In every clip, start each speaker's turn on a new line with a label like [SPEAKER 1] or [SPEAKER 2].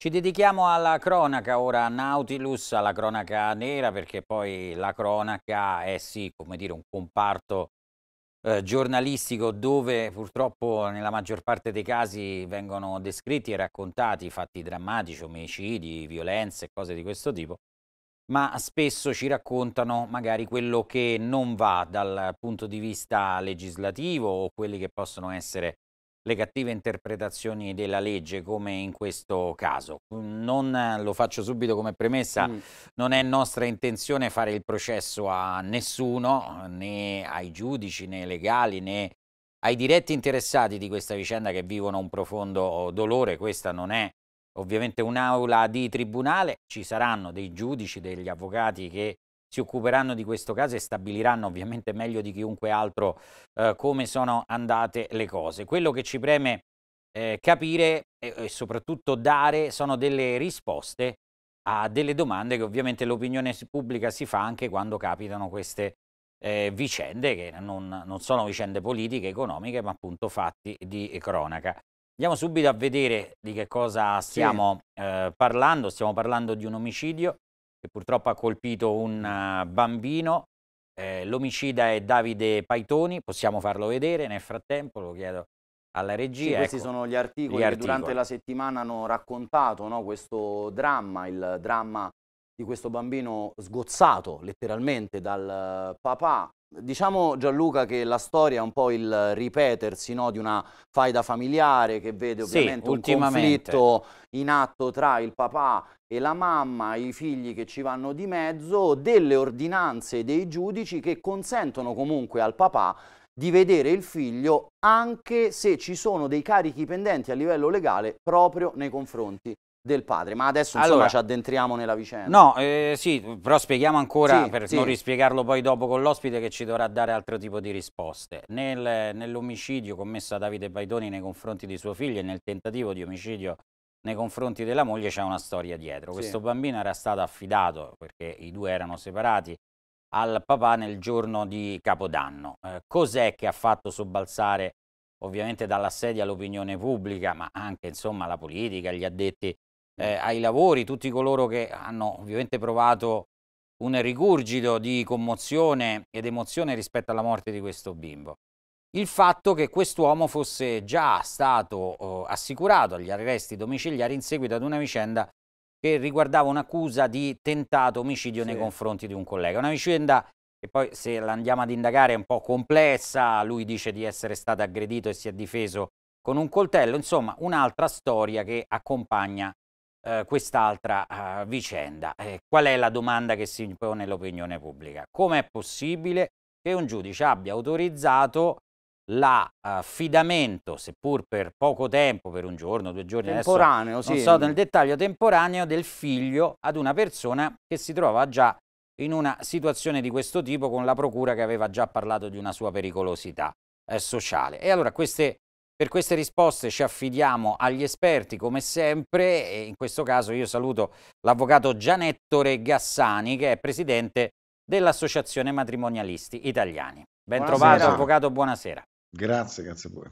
[SPEAKER 1] Ci dedichiamo alla cronaca ora Nautilus, alla cronaca nera, perché poi la cronaca è sì, come dire, un comparto eh, giornalistico dove purtroppo nella maggior parte dei casi vengono descritti e raccontati fatti drammatici, omicidi, violenze, cose di questo tipo, ma spesso ci raccontano magari quello che non va dal punto di vista legislativo o quelli che possono essere le cattive interpretazioni della legge come in questo caso. Non, lo faccio subito come premessa, mm. non è nostra intenzione fare il processo a nessuno, né ai giudici, né ai legali, né ai diretti interessati di questa vicenda che vivono un profondo dolore, questa non è ovviamente un'aula di tribunale, ci saranno dei giudici, degli avvocati che si occuperanno di questo caso e stabiliranno ovviamente meglio di chiunque altro eh, come sono andate le cose. Quello che ci preme eh, capire e, e soprattutto dare sono delle risposte a delle domande che ovviamente l'opinione pubblica si fa anche quando capitano queste eh, vicende che non, non, sono vicende politiche, economiche, ma appunto fatti di cronaca. Andiamo subito a vedere di che cosa stiamo sì. eh, parlando. Stiamo parlando di un omicidio che purtroppo ha colpito un eh, bambino. Eh, l'omicida è Davide Paitoni, possiamo farlo vedere nel frattempo, lo chiedo alla regia. Sì, questi ecco, sono
[SPEAKER 2] gli articoli gli che durante la settimana hanno raccontato no, questo dramma, il dramma di questo bambino sgozzato letteralmente dal eh, papà, Diciamo Gianluca che la storia è un po' il ripetersi no, di una faida familiare che vede ovviamente sì, un conflitto in atto tra il papà e la mamma, i figli che ci vanno di mezzo, delle ordinanze dei giudici che consentono comunque al papà di vedere il figlio anche se ci sono dei carichi pendenti a livello legale proprio nei confronti del padre, ma adesso insomma allora, ci addentriamo nella vicenda.
[SPEAKER 1] No, eh, sì, però spieghiamo ancora, sì, per sì. non rispiegarlo poi dopo con l'ospite che ci dovrà dare altro tipo di risposte. Nel, nell'omicidio commesso da Davide Baidoni nei confronti di suo figlio e nel tentativo di omicidio nei confronti della moglie c'è una storia dietro. Questo bambino era stato affidato, perché i due erano separati, al papà nel giorno di Capodanno. Eh, cos'è che ha fatto sobbalzare ovviamente dalla sedia l'opinione pubblica, ma anche insomma la politica, gli addetti eh, ai lavori, tutti coloro che hanno ovviamente provato un rigurgito di commozione ed emozione rispetto alla morte di questo bimbo. Il fatto che quest'uomo fosse già stato eh, assicurato agli arresti domiciliari in seguito ad una vicenda che riguardava un'accusa di tentato omicidio sì. nei confronti di un collega. Una vicenda che poi se la andiamo ad indagare è un po' complessa, lui dice di essere stato aggredito e si è difeso con un coltello, insomma un'altra storia che accompagna eh, quest'altra eh, vicenda. Eh, qual è la domanda che si impone l'opinione pubblica? Come è possibile che un giudice abbia autorizzato l'affidamento, eh, seppur per poco tempo, per un giorno, due giorni, temporaneo, adesso, sì. non so nel dettaglio temporaneo, del figlio ad una persona che si trova già in una situazione di questo tipo con la procura che aveva già parlato di una sua pericolosità eh, sociale. E allora queste per queste risposte ci affidiamo agli esperti come sempre e in questo caso io saluto l'avvocato Gianettore Gassani che è presidente dell'Associazione Matrimonialisti Italiani. Ben trovato avvocato, buonasera.
[SPEAKER 3] Grazie, grazie a voi.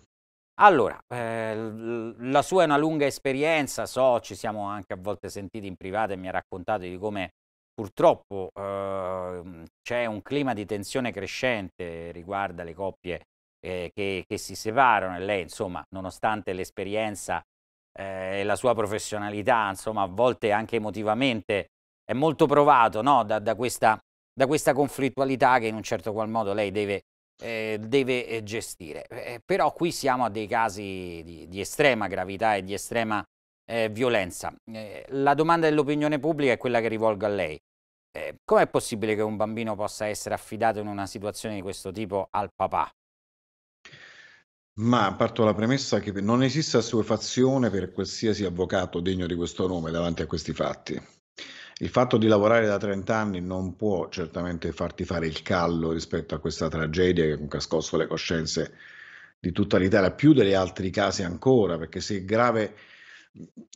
[SPEAKER 1] Allora, eh, la sua è una lunga esperienza, so, ci siamo anche a volte sentiti in privato e mi ha raccontato di come purtroppo eh, c'è un clima di tensione crescente riguardo le coppie eh, che, che, si separano e lei, insomma, nonostante l'esperienza eh, e la sua professionalità, insomma, a volte anche emotivamente è molto provato no? da, da, questa, da, questa, conflittualità che in un certo qual modo lei deve, eh, deve eh, gestire. Eh, però qui siamo a dei casi di, di estrema gravità e di estrema eh, violenza. Eh, la domanda dell'opinione pubblica è quella che rivolgo a lei. Com'è possibile che un bambino possa essere affidato in una situazione di questo tipo al papà?
[SPEAKER 3] Ma parto dalla premessa che non esiste assuefazione per qualsiasi avvocato degno di questo nome davanti a questi fatti. Il fatto di lavorare da 30 anni non può certamente farti fare il callo rispetto a questa tragedia che comunque ha scosso le coscienze di tutta l'Italia, più degli altri casi ancora, perché se è grave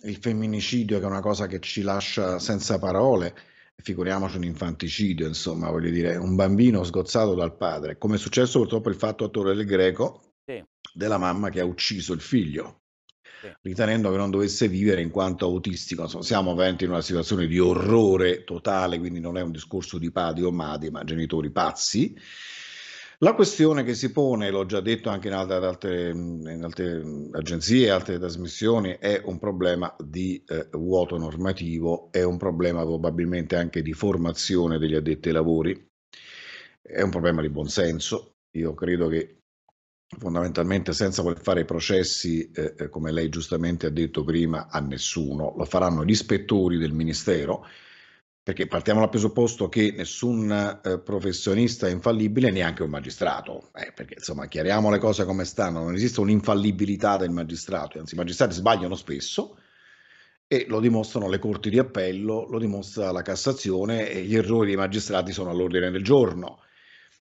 [SPEAKER 3] il femminicidio, che è una cosa che ci lascia senza parole, figuriamoci un infanticidio, insomma, voglio dire, un bambino sgozzato dal padre, come è successo purtroppo il fatto a Torre del Greco, della mamma che ha ucciso il figlio, sì. ritenendo che non dovesse vivere in quanto autistico. Insomma, siamo veramente in una situazione di orrore totale, quindi non è un discorso di padri o madri, ma genitori pazzi. La questione che si pone, l'ho già detto anche in altre, in altre agenzie, altre trasmissioni, è un problema di eh, vuoto normativo, è un problema probabilmente anche di formazione degli addetti ai lavori, è un problema di buonsenso. Io credo che fondamentalmente senza voler fare processi, eh, eh, come lei giustamente ha detto prima, a nessuno, lo faranno gli ispettori del Ministero, perché partiamo dal presupposto che nessun eh, professionista è infallibile, neanche un magistrato, eh, perché insomma chiariamo le cose come stanno, non esiste un'infallibilità del magistrato, anzi i magistrati sbagliano spesso e lo dimostrano le corti di appello, lo dimostra la Cassazione e gli errori dei magistrati sono all'ordine del giorno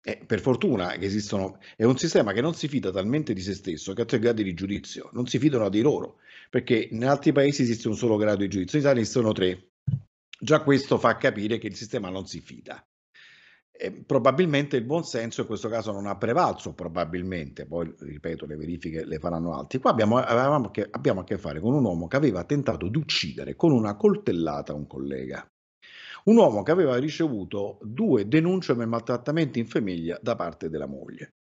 [SPEAKER 3] eh, per fortuna che esistono, è un sistema che non si fida talmente di se stesso che ha tre gradi di giudizio, non si fidano di loro, perché in altri paesi esiste un solo grado di giudizio, in Italia esistono tre. Già questo fa capire che il sistema non si fida. Eh, probabilmente il buon senso in questo caso non ha prevalso, probabilmente, poi ripeto le verifiche le faranno altri. Qua abbiamo, che, abbiamo a che fare con un uomo che aveva tentato di uccidere con una coltellata un collega un uomo che aveva ricevuto due denunce per maltrattamenti in famiglia da parte della moglie.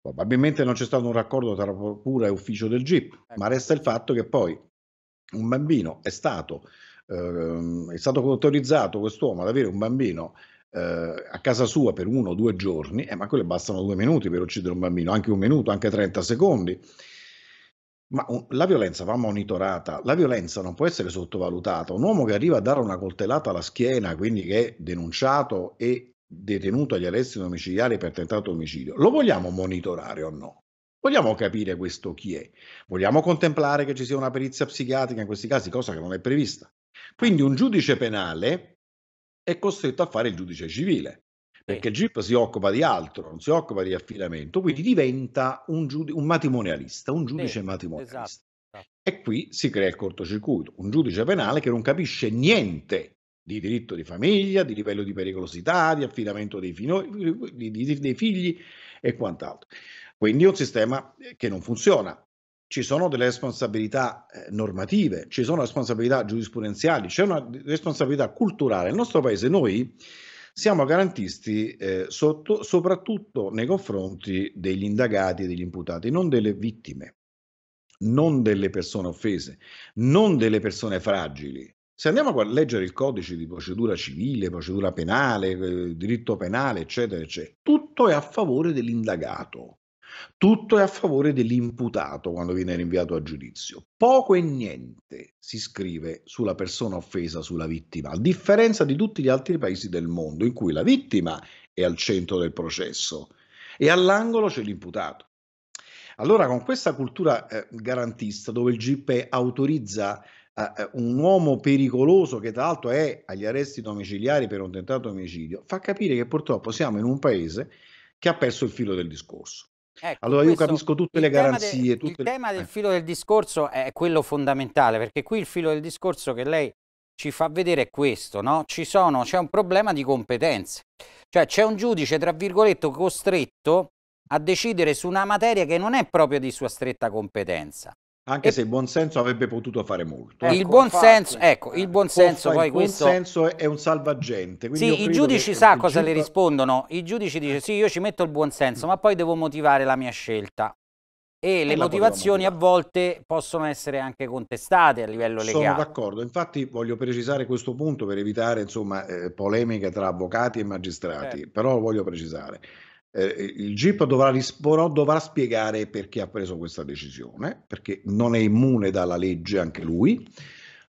[SPEAKER 3] Probabilmente non c'è stato un raccordo tra procura e ufficio del GIP, eh. ma resta il fatto che poi un bambino è stato, eh, è stato autorizzato quest'uomo ad avere un bambino eh, a casa sua per uno o due giorni, eh, ma quelle bastano due minuti per uccidere un bambino, anche un minuto, anche 30 secondi. Ma la violenza va monitorata, la violenza non può essere sottovalutata. Un uomo che arriva a dare una coltellata alla schiena, quindi che è denunciato e detenuto agli arresti domiciliari per tentato omicidio, lo vogliamo monitorare o no? Vogliamo capire questo chi è? Vogliamo contemplare che ci sia una perizia psichiatrica in questi casi, cosa che non è prevista. Quindi un giudice penale è costretto a fare il giudice civile perché il GIP si occupa di altro, non si occupa di affidamento, quindi mm. diventa un, giudice, un matrimonialista, un giudice sì, matrimonialista. Esatto, esatto. E qui si crea il cortocircuito, un giudice penale che non capisce niente di diritto di famiglia, di livello di pericolosità, di affidamento dei, fino- di, di, dei figli e quant'altro. Quindi è un sistema che non funziona. Ci sono delle responsabilità eh, normative, ci sono responsabilità giurisprudenziali, c'è una responsabilità culturale. Nel nostro paese noi siamo garantisti eh, sotto, soprattutto nei confronti degli indagati e degli imputati, non delle vittime, non delle persone offese, non delle persone fragili. Se andiamo a leggere il codice di procedura civile, procedura penale, eh, diritto penale, eccetera, eccetera, tutto è a favore dell'indagato. Tutto è a favore dell'imputato quando viene rinviato a giudizio. Poco e niente si scrive sulla persona offesa, sulla vittima, a differenza di tutti gli altri paesi del mondo in cui la vittima è al centro del processo e all'angolo c'è l'imputato. Allora, con questa cultura eh, garantista, dove il GIP autorizza eh, eh, un uomo pericoloso che tra l'altro è agli arresti domiciliari per un tentato omicidio, fa capire che purtroppo siamo in un paese che ha perso il filo del discorso. Ecco, allora io capisco tutte le garanzie. De, tutte il le... tema
[SPEAKER 1] del eh. filo del discorso è quello fondamentale, perché qui il filo del discorso che lei ci fa vedere è questo, no? sono, c'è un problema di competenze, cioè c'è un giudice, tra virgolette, costretto a decidere su una materia che non è proprio di sua stretta
[SPEAKER 3] competenza. Anche e... se il buonsenso avrebbe potuto fare molto. Ecco, ecco, il buonsenso, ecco, il buonsenso poi il questo... buonsenso è un salvagente. Sì, i giudici sa cosa giusto... le rispondono. I
[SPEAKER 1] giudici dicono sì, io ci metto il buonsenso, mm. ma poi devo motivare la mia scelta. E, e eh, le motivazioni a volte possono essere anche contestate a livello legale. Sono
[SPEAKER 3] d'accordo, infatti voglio precisare questo punto per evitare insomma, eh, polemiche tra avvocati e magistrati, certo. però voglio precisare. Eh, eh, il GIP dovrà, risporo, dovrà spiegare perché ha preso questa decisione, perché non è immune dalla legge anche lui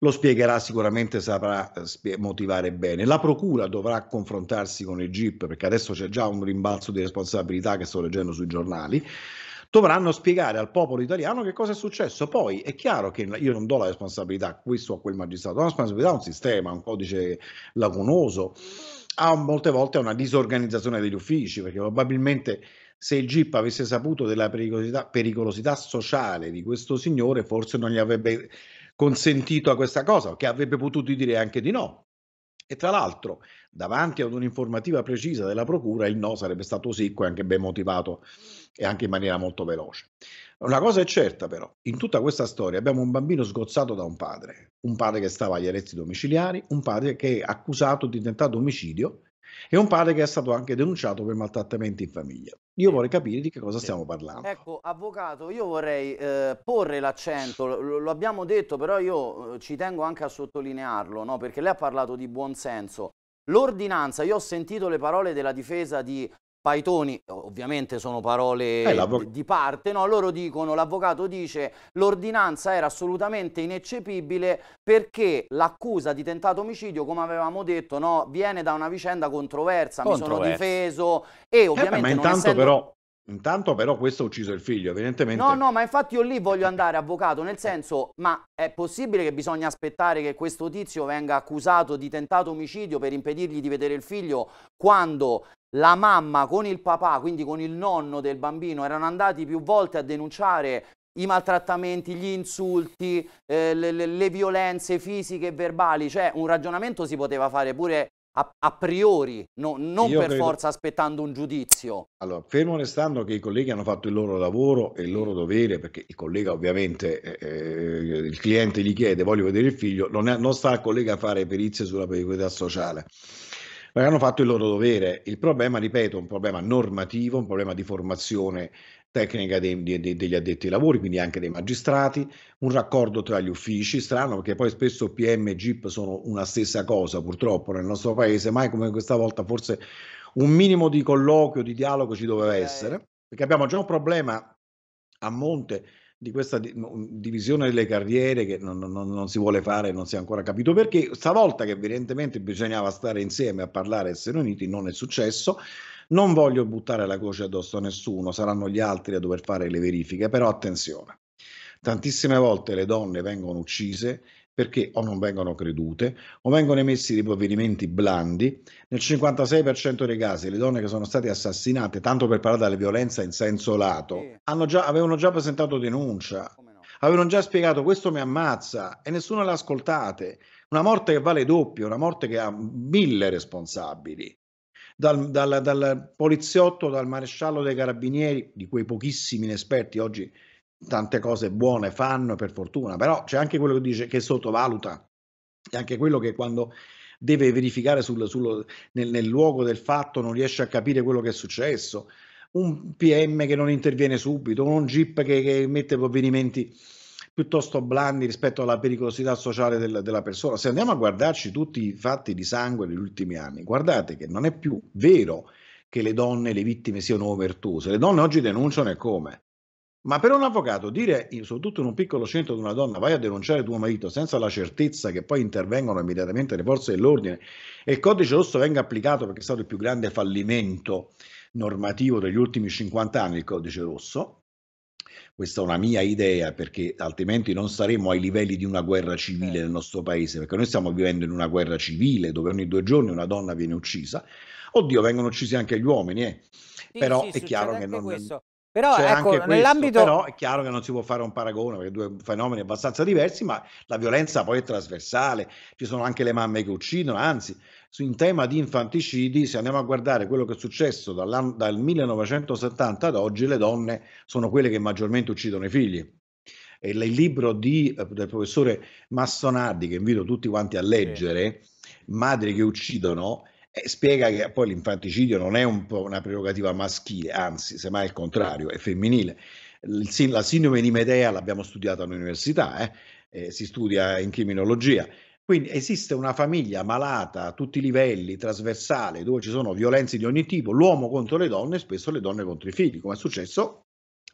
[SPEAKER 3] lo spiegherà sicuramente, saprà eh, motivare bene. La Procura dovrà confrontarsi con il GIP, perché adesso c'è già un rimbalzo di responsabilità che sto leggendo sui giornali. Dovranno spiegare al popolo italiano che cosa è successo. Poi è chiaro che io non do la responsabilità a questo o a quel magistrato, do la responsabilità a un sistema, un codice lacunoso ha molte volte una disorganizzazione degli uffici, perché probabilmente se il GIP avesse saputo della pericolosità, pericolosità sociale di questo signore, forse non gli avrebbe consentito a questa cosa, che avrebbe potuto dire anche di no, e tra l'altro, davanti ad un'informativa precisa della Procura, il no sarebbe stato secco e anche ben motivato e anche in maniera molto veloce. Una cosa è certa però, in tutta questa storia abbiamo un bambino sgozzato da un padre, un padre che stava agli arresti domiciliari, un padre che è accusato di tentato omicidio e un padre che è stato anche denunciato per maltrattamenti in famiglia. Io vorrei capire di che cosa stiamo parlando.
[SPEAKER 2] Ecco, avvocato, io vorrei eh, porre l'accento, lo, lo, abbiamo detto, però io eh, ci tengo anche a sottolinearlo, no? perché lei ha parlato di buonsenso. L'ordinanza, io ho sentito le parole della difesa di Paitoni, ovviamente sono parole eh, di parte, no? loro dicono, l'avvocato dice l'ordinanza era assolutamente ineccepibile perché l'accusa di tentato omicidio, come avevamo detto, no? viene da una vicenda controversa, controversa. mi sono difeso e eh, ovviamente... Eh, ma intanto essendo... però
[SPEAKER 3] Intanto però questo ha ucciso il figlio, evidentemente. No,
[SPEAKER 2] no, ma infatti io lì voglio andare, avvocato, nel senso, ma è possibile che bisogna aspettare che questo tizio venga accusato di tentato omicidio per impedirgli di vedere il figlio quando la mamma con il papà, quindi con il nonno del bambino, erano andati più volte a denunciare i maltrattamenti, gli insulti, eh, le, le, violenze fisiche e verbali, cioè un ragionamento si poteva fare pure a, a priori, no, non Io per credo... forza aspettando un giudizio.
[SPEAKER 3] Allora, fermo restando che i colleghi hanno fatto il loro lavoro e il loro dovere, perché il collega ovviamente, eh, eh, il cliente gli chiede voglio vedere il figlio, non, è, non sta al collega a fare perizie sulla pericolità sociale Ma hanno fatto il loro dovere. Il problema, ripeto, è un problema normativo, un problema di formazione tecnica dei, dei, degli addetti ai lavori, quindi anche dei magistrati, un raccordo tra gli uffici, strano perché poi spesso PM e GIP sono una stessa cosa purtroppo nel nostro paese, mai come questa volta forse un minimo di colloquio, di dialogo ci doveva essere, perché abbiamo già un problema a monte di questa divisione delle carriere che non, non, non si vuole fare, non si è ancora capito perché, stavolta che evidentemente bisognava stare insieme a parlare essere uniti, non è successo, non voglio buttare la croce addosso a nessuno, saranno gli altri a dover fare le verifiche, però attenzione. Tantissime volte le donne vengono uccise perché o non vengono credute o vengono emessi dei provvedimenti blandi. Nel 56% dei casi le donne che sono state assassinate, tanto per parlare della violenza in senso lato, già, avevano già presentato denuncia, avevano già spiegato questo mi ammazza e nessuno l'ha ha ascoltate. Una morte che vale doppio, una morte che ha mille responsabili dal, dal, dal, poliziotto, dal maresciallo dei carabinieri, di quei pochissimi inesperti oggi tante cose buone fanno per fortuna, però c'è anche quello che dice che sottovaluta, e anche quello che quando deve verificare sul, sul, nel, nel, luogo del fatto non riesce a capire quello che è successo, un PM che non interviene subito, un GIP che, che mette provvedimenti piuttosto blandi rispetto alla pericolosità sociale del, della persona. Se andiamo a guardarci tutti i fatti di sangue degli ultimi anni, guardate che non è più vero che le donne, le vittime siano virtuose. Le donne oggi denunciano e come? Ma per un avvocato dire, soprattutto in un piccolo centro di una donna, vai a denunciare tuo marito senza la certezza che poi intervengono immediatamente le forze dell'ordine e il codice rosso venga applicato perché è stato il più grande fallimento normativo degli ultimi 50 anni il codice rosso, questa è una mia idea perché altrimenti non saremo ai livelli di una guerra civile nel certo. nostro paese, perché noi stiamo vivendo in una guerra civile dove ogni due giorni una donna viene uccisa. Oddio, vengono uccisi anche gli uomini, eh. Sì, però sì, è chiaro che non... Questo. Però, cioè, ecco, questo, nell'ambito... però è chiaro che non si può fare un paragone perché due fenomeni abbastanza diversi, ma la violenza poi è trasversale, ci sono anche le mamme che uccidono, anzi in tema di infanticidi, se andiamo a guardare quello che è successo dal 1970 ad oggi, le donne sono quelle che maggiormente uccidono i figli. E il libro di, eh, del professore Massonardi, che invito tutti quanti a leggere, sì. Madri che uccidono, e eh, spiega che poi l'infanticidio non è un po' una prerogativa maschile, anzi, semmai il contrario, è femminile. La sindrome di Medea l'abbiamo studiata all'università, eh? eh, si studia in criminologia. Quindi esiste una famiglia malata a tutti i livelli, trasversale, dove ci sono violenze di ogni tipo, l'uomo contro le donne e spesso le donne contro i figli, come è successo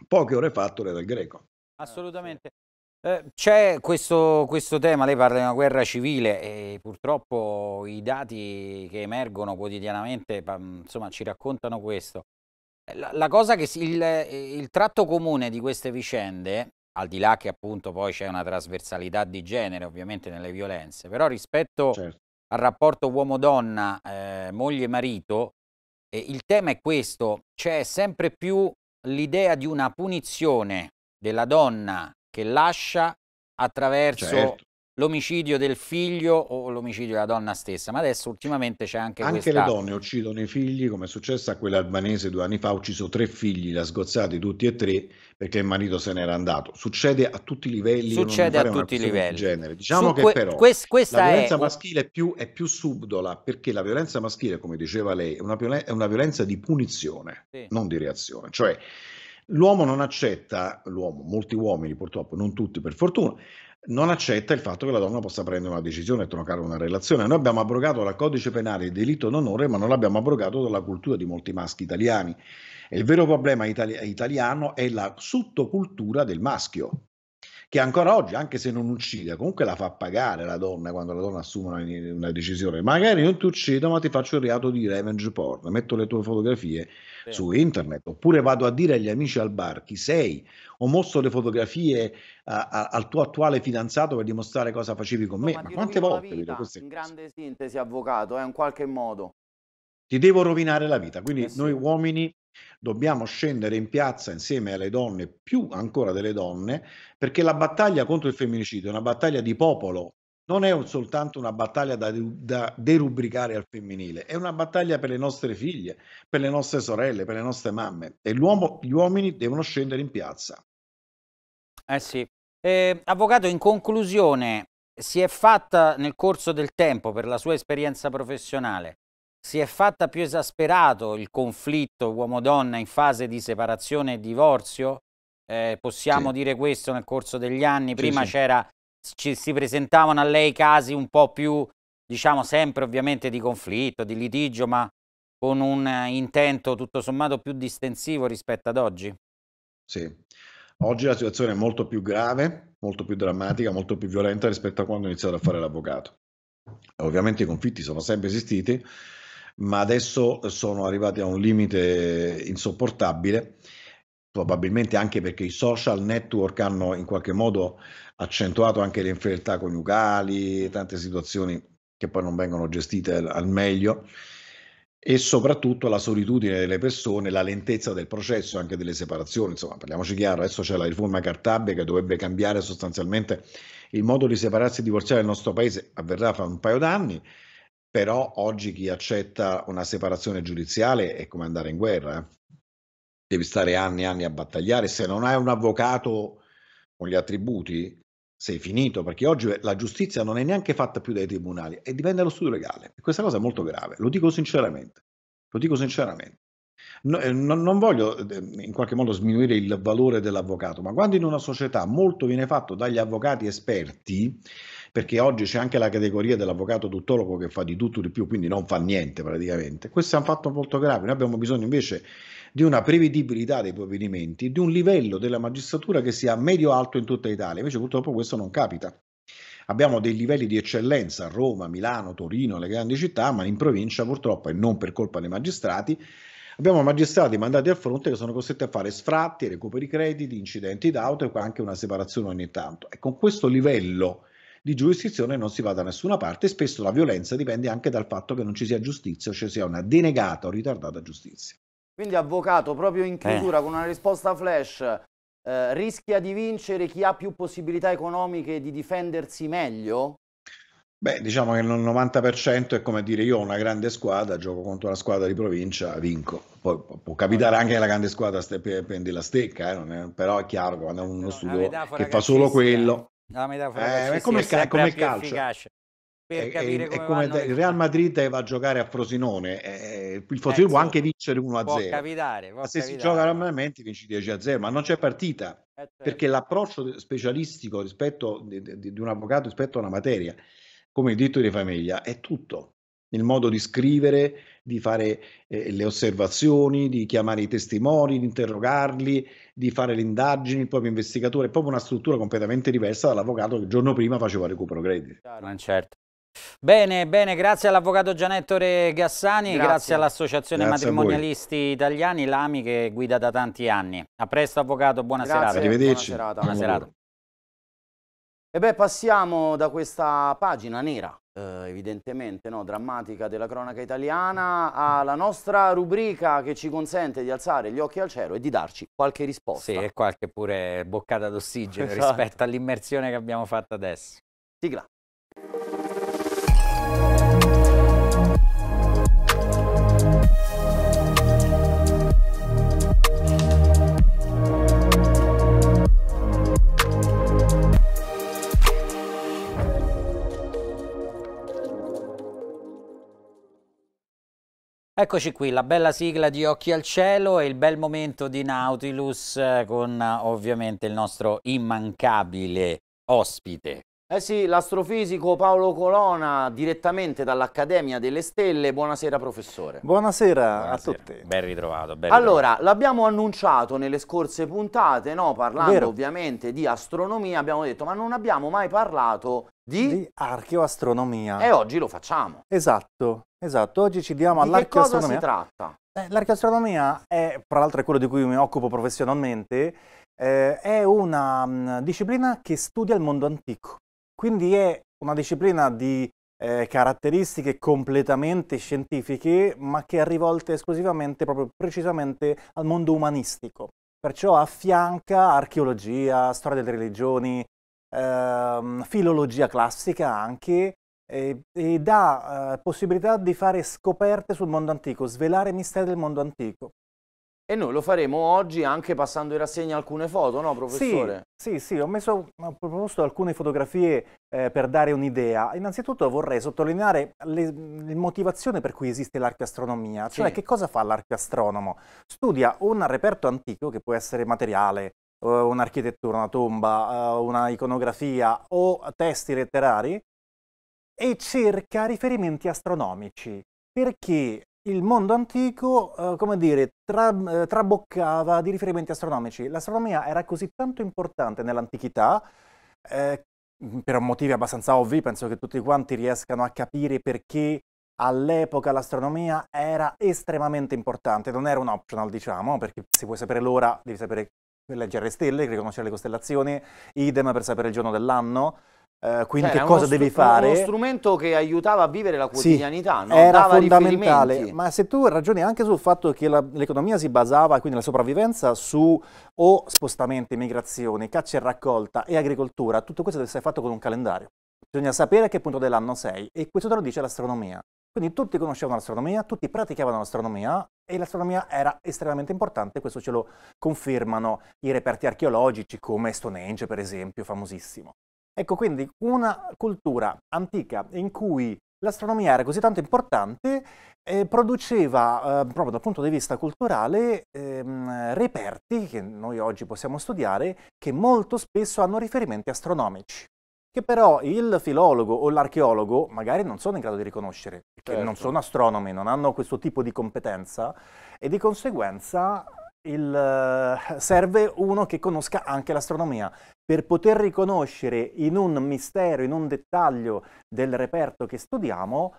[SPEAKER 3] poche ore fa a Torre del Greco.
[SPEAKER 1] Assolutamente. Eh, c'è questo, questo, tema, lei parla di una guerra civile e purtroppo i dati che emergono quotidianamente insomma, ci raccontano questo. Eh, la, la cosa che si, il, il, tratto comune di queste vicende, al di là che appunto poi c'è una trasversalità di genere ovviamente nelle violenze, però rispetto certo. al rapporto uomo-donna, eh, moglie-marito, eh, il tema è questo, c'è sempre più l'idea di una punizione della donna che lascia attraverso certo. l'omicidio del figlio o l'omicidio della donna stessa, ma adesso ultimamente c'è anche, anche questa... Anche le donne
[SPEAKER 3] uccidono i figli, come è successo a quella albanese due anni fa, ha ucciso tre figli, l'ha sgozzati tutti e tre perché il marito se n'era andato. Succede a tutti i livelli. Succede a tutti i livelli. genere. Diciamo Su che que- però quest- la violenza è... maschile è più, è più, subdola perché la violenza maschile, come diceva lei, è una, violen- è una violenza di punizione, sì. non di reazione. Cioè L'uomo non accetta, l'uomo, molti uomini purtroppo, non tutti per fortuna, non accetta il fatto che la donna possa prendere una decisione e troncare una relazione. Noi abbiamo abrogato dal codice penale il delitto d'onore, ma non l'abbiamo abrogato dalla cultura di molti maschi italiani. E il vero problema itali- italiano è la sottocultura del maschio, che ancora oggi, anche se non uccide, comunque la fa pagare la donna quando la donna assume una, una decisione. Magari non ti uccido, ma ti faccio il reato di revenge porn, metto le tue fotografie sì. su internet, oppure vado a dire agli amici al bar chi sei, o mostro le fotografie a, a, al tuo attuale fidanzato per dimostrare cosa facevi con me. ma, ma quante volte vedo queste In
[SPEAKER 2] grande sintesi, avvocato, eh, in qualche modo.
[SPEAKER 3] Ti devo rovinare la vita, quindi eh sì. noi uomini dobbiamo scendere in piazza insieme alle donne, più ancora delle donne, perché la battaglia contro il femminicidio è una battaglia di popolo, non è soltanto una battaglia da, da, derubricare al femminile, è una battaglia per le nostre figlie, per le nostre sorelle, per le nostre mamme e gli uomini devono scendere in piazza.
[SPEAKER 1] Eh sì. Eh, avvocato, in conclusione, si è fatta nel corso del tempo, per la sua esperienza professionale, si è fatta più esasperato il conflitto uomo-donna in fase di separazione e divorzio? Eh, possiamo sì. dire questo nel corso degli anni? Prima sì, sì. c'era ci si presentavano a lei casi un po' più, diciamo sempre ovviamente di conflitto, di litigio, ma con un eh, intento tutto sommato più distensivo rispetto ad oggi?
[SPEAKER 3] Sì, oggi la situazione è molto più grave, molto più drammatica, molto più violenta rispetto a quando ho iniziato a fare l'avvocato. Ovviamente i conflitti sono sempre esistiti, ma adesso sono arrivati a un limite insopportabile, probabilmente anche perché i social network hanno in qualche modo accentuato anche le infedeltà coniugali, tante situazioni che poi non vengono gestite al meglio e soprattutto la solitudine delle persone, la lentezza del processo anche delle separazioni. Insomma, parliamoci chiaro, adesso c'è la riforma Cartabia che dovrebbe cambiare sostanzialmente il modo di separarsi e divorziare nel nostro paese, avverrà fra un paio d'anni, però oggi chi accetta una separazione giudiziale è come andare in guerra. Eh. Devi stare anni e anni a battagliare, se non hai un avvocato con gli attributi sei finito, perché oggi la giustizia non è neanche fatta più dai tribunali e dipende dallo studio legale. E questa cosa è molto grave, lo dico sinceramente, lo dico sinceramente. No, eh, non, non voglio eh, in qualche modo sminuire il valore dell'avvocato, ma quando in una società molto viene fatto dagli avvocati esperti, perché oggi c'è anche la categoria dell'avvocato tuttologo che fa di tutto di più, quindi non fa niente praticamente. Questo è un fatto molto grave. Noi abbiamo bisogno invece di una prevedibilità dei provvedimenti, di un livello della magistratura che sia medio-alto in tutta Italia. Invece purtroppo questo non capita. Abbiamo dei livelli di eccellenza a Roma, Milano, Torino, le grandi città, ma in provincia purtroppo, e non per colpa dei magistrati, Abbiamo magistrati mandati al fronte che sono costretti a fare sfratti, recuperi crediti, incidenti d'auto e anche una separazione ogni tanto. E con questo livello di giurisdizione non si va da nessuna parte spesso la violenza dipende anche dal fatto che non ci sia giustizia, cioè sia una denegata o ritardata giustizia.
[SPEAKER 2] Quindi avvocato, proprio in chiusura, eh. con una risposta flash, eh, rischia di vincere chi ha più possibilità economiche di difendersi meglio?
[SPEAKER 3] Beh, diciamo che il 90% è come dire io ho una grande squadra, gioco contro la squadra di provincia, vinco. Poi può capitare anche che la grande squadra prendi la stecca, eh, è, però è chiaro quando è uno studio che fa solo quello.
[SPEAKER 1] La metafora eh, è come, è come il calcio. Efficace per capire è, come,
[SPEAKER 3] come il Real Madrid va a giocare a Frosinone eh, eh il Frosinone eh, può anche vincere 1-0 può
[SPEAKER 1] capitare, può ma se capitare. si gioca
[SPEAKER 3] normalmente vinci 10-0 ma non c'è partita eh, certo. perché l'approccio specialistico rispetto di, di, di, un avvocato rispetto a una materia come diritto di famiglia è tutto. Il modo di scrivere, di fare eh, le osservazioni, di chiamare i testimoni, di interrogarli, di fare le indagini, il proprio investigatore, è proprio una struttura completamente diversa dall'avvocato che il giorno prima faceva recupero crediti.
[SPEAKER 1] Certo. Bene, bene, grazie all'avvocato Gianettore Gassani, grazie, grazie all'Associazione Matrimonialisti Italiani, l'AMI che guida da tanti anni. A presto avvocato, buona grazie, serata. Arrivederci. Buona serata. Buona buona serata.
[SPEAKER 2] E beh, passiamo da questa pagina nera, eh, evidentemente no, drammatica della cronaca italiana, alla nostra rubrica che ci consente di alzare gli occhi al cielo e di darci qualche risposta. Sì, e
[SPEAKER 1] qualche pure boccata d'ossigeno esatto. rispetto all'immersione che abbiamo fatto adesso. Sigla. Eccoci qui, la bella sigla di Occhi al Cielo e il bel momento di Nautilus eh, con ovviamente il nostro immancabile ospite.
[SPEAKER 2] Eh sì, l'astrofisico Paolo Colona direttamente dall'Accademia delle Stelle. Buonasera professore.
[SPEAKER 1] Buonasera, Buonasera. a tutti. Ben ritrovato.
[SPEAKER 4] Ben ritrovato. allora,
[SPEAKER 2] l'abbiamo annunciato nelle scorse puntate, no? parlando Vero. ovviamente di astronomia, abbiamo detto ma non abbiamo mai parlato
[SPEAKER 4] di... Di archeoastronomia. E oggi
[SPEAKER 2] lo facciamo.
[SPEAKER 4] Esatto. Esatto, oggi ci diamo di all'archeoastronomia. Di cosa si tratta? Eh, l'archeoastronomia è, fra l'altro è quello di cui mi occupo professionalmente, eh, è una mh, disciplina che studia il mondo antico. Quindi è una disciplina di eh, caratteristiche completamente scientifiche, ma che è rivolta esclusivamente, proprio precisamente, al mondo umanistico. Perciò affianca archeologia, storia delle religioni, ehm, filologia classica anche, e, e dà eh, possibilità di fare scoperte sul mondo antico, svelare misteri del mondo antico.
[SPEAKER 2] E noi lo faremo oggi anche passando in rassegna alcune foto, no professore?
[SPEAKER 4] Sì, sì, sì ho, messo, ho proposto alcune fotografie eh, per dare un'idea. Innanzitutto vorrei sottolineare le, le motivazioni per cui esiste l'archeastronomia, cioè sì. che cosa fa l'archeastronomo? Studia un reperto antico che può essere materiale, eh, un'architettura, una tomba, eh, una iconografia o testi letterari e cerca riferimenti astronomici, perché il mondo antico, eh, come dire, tra, eh, traboccava di riferimenti astronomici. L'astronomia era così tanto importante nell'antichità eh, per motivi abbastanza ovvi, penso che tutti quanti riescano a capire perché all'epoca l'astronomia era estremamente importante, non era un optional, diciamo, perché se vuoi sapere l'ora devi sapere leggere le stelle, riconoscere le costellazioni, idem per sapere il giorno dell'anno. Eh, quindi cioè, che cosa devi fare? È uno
[SPEAKER 2] strumento che aiutava a vivere la quotidianità, sì, no? era Dava fondamentale. Ma
[SPEAKER 4] se tu ragioni anche sul fatto che l'economia si basava, quindi la sopravvivenza, su o spostamenti, migrazioni, caccia e raccolta e agricoltura, tutto questo deve essere fatto con un calendario. Bisogna sapere a che punto dell'anno sei e questo te lo dice l'astronomia. Quindi tutti conoscevano l'astronomia, tutti praticavano l'astronomia e l'astronomia era estremamente importante, questo ce lo confermano i reperti archeologici come Stonehenge per esempio, famosissimo. Ecco quindi una cultura antica in cui l'astronomia era così tanto importante eh, produceva eh, proprio dal punto di vista culturale ehm, reperti che noi oggi possiamo studiare che molto spesso hanno riferimenti astronomici che però il filologo o l'archeologo magari non sono in grado di riconoscere, perché certo. non sono astronomi, non hanno questo tipo di competenza e di conseguenza il, eh, serve uno che conosca anche l'astronomia per poter riconoscere in un mistero, in un dettaglio del reperto che studiamo,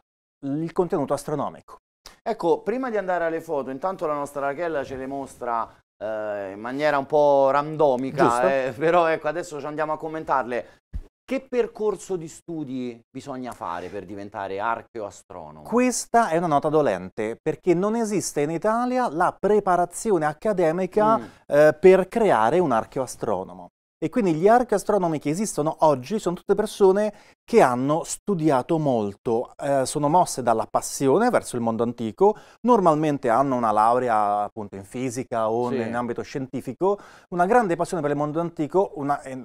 [SPEAKER 4] il contenuto astronomico.
[SPEAKER 2] Ecco, prima di andare alle foto, intanto la nostra Rachella ce le mostra eh, in maniera un po' randomica, eh, però ecco, adesso ci andiamo a commentarle. Che percorso di studi bisogna fare per diventare archeoastronomo?
[SPEAKER 4] Questa è una nota dolente perché non esiste in Italia la preparazione accademica mm. eh, per creare un archeoastronomo. E quindi gli archi astronomi che esistono oggi sono tutte persone che hanno studiato molto, eh, sono mosse dalla passione verso il mondo antico, normalmente hanno una laurea appunto in fisica o sì. in ambito scientifico, una grande passione per il mondo antico, una, eh,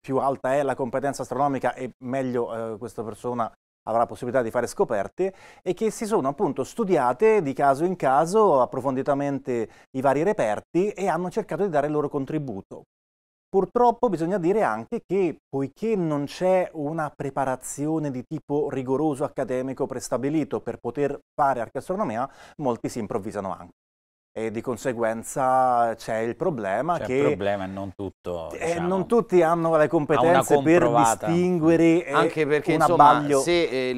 [SPEAKER 4] più alta è la competenza astronomica e meglio eh, questa persona avrà la possibilità di fare scoperte e che si sono appunto studiate di caso in caso approfonditamente i vari reperti e hanno cercato di dare il loro contributo. Purtroppo bisogna dire anche che poiché non c'è una preparazione di tipo rigoroso accademico prestabilito per poter fare archeastronomia, molti si improvvisano anche e di conseguenza c'è il problema cioè, che... Il
[SPEAKER 1] problema è non tutto... Eh, diciamo,
[SPEAKER 4] non tutti hanno le competenze per distinguere eh, Anche perché, insomma, abbaglio. se
[SPEAKER 1] eh,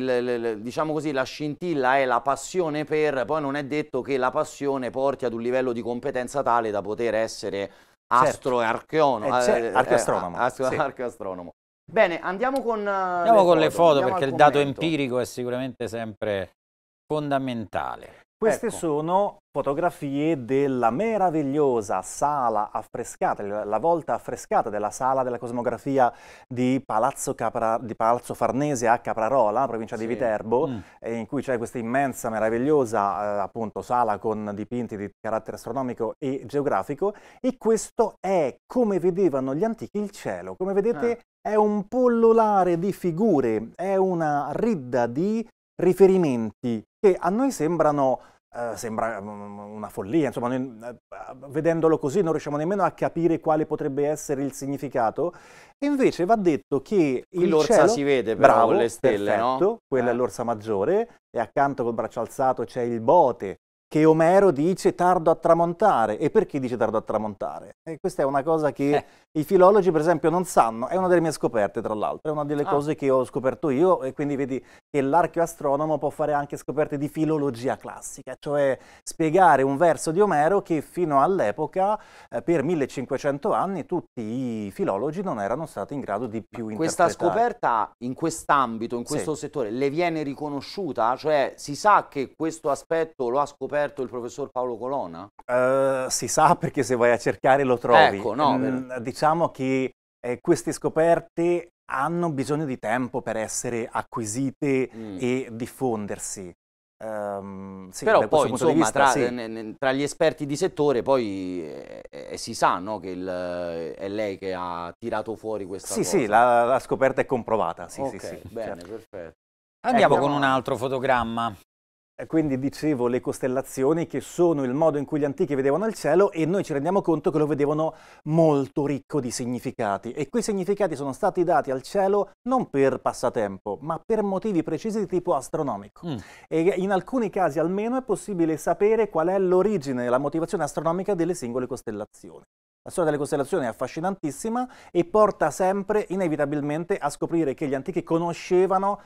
[SPEAKER 2] il, diciamo così, la scintilla è la passione per, poi non è detto che la passione porti ad un livello di competenza tale da poter essere Certo. astro e archeono. Eh, eh, eh, Astro, sì.
[SPEAKER 1] Archeoastronomo.
[SPEAKER 2] Bene, andiamo con, eh, andiamo le, con foto, le foto perché il dato empirico
[SPEAKER 1] è sicuramente sempre fondamentale. Queste
[SPEAKER 4] ecco. sono fotografie della meravigliosa sala affrescata, la volta affrescata della sala della cosmografia di Palazzo, Capra, di Palazzo Farnese a Caprarola, provincia sì. di Viterbo, mm. in cui c'è questa immensa, meravigliosa eh, appunto, sala con dipinti di carattere astronomico e geografico e questo è come vedevano gli antichi il cielo. Come vedete eh. è un pollolare di figure, è una ridda di riferimenti che a noi sembrano Uh, sembra mm, mm, una follia, insomma, noi, eh, vedendolo così non riusciamo nemmeno a capire quale potrebbe essere il significato. E invece va detto che Qui il l'orsa cielo, si vede però bravo, con le stelle, perfetto, no? Quella eh. è l'orsa maggiore e accanto col braccio alzato c'è il bote che Omero dice tardo a tramontare. E perché dice tardo a tramontare? E questa è una cosa che eh. i filologi, per esempio, non sanno. È una delle mie scoperte, tra l'altro. È una delle ah. cose che ho scoperto io e quindi vedi che l'archeoastronomo può fare anche scoperte di filologia classica, cioè spiegare un verso di Omero che fino all'epoca, eh, per 1500 anni, tutti i filologi non erano stati in grado di più Ma interpretare. Questa
[SPEAKER 2] scoperta in quest'ambito, in questo sì. settore, le viene riconosciuta? Cioè si sa che questo aspetto lo ha scoperto scoperto il professor Paolo Colonna?
[SPEAKER 4] Uh, si sa perché se vai a cercare lo trovi. Ecco, no, mm, diciamo che eh, queste scoperte hanno bisogno di tempo per essere acquisite mm. e diffondersi. Um, sì, Però poi insomma, vista, tra,
[SPEAKER 2] sì. tra, gli esperti di settore poi eh, eh, si sa no, che il, è lei che ha tirato fuori
[SPEAKER 4] questa sì, cosa. Sì, sì, la, la, scoperta è comprovata. Sì, okay, sì, sì,
[SPEAKER 1] bene, certo. perfetto. Andiamo ecco, con un altro fotogramma.
[SPEAKER 4] Eh, quindi dicevo le costellazioni che sono il modo in cui gli antichi vedevano il cielo e noi ci rendiamo conto che lo vedevano molto ricco di significati e quei significati sono stati dati al cielo non per passatempo ma per motivi precisi di tipo astronomico mm. e in alcuni casi almeno è possibile sapere qual è l'origine, e la motivazione astronomica delle singole costellazioni. La storia delle costellazioni è affascinantissima e porta sempre inevitabilmente a scoprire che gli antichi conoscevano